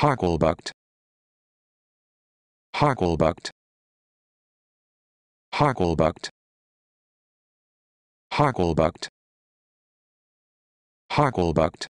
Hogglebucked. Hogglebucked. Hogglebucked. Hogglebucked. Hogglebucked.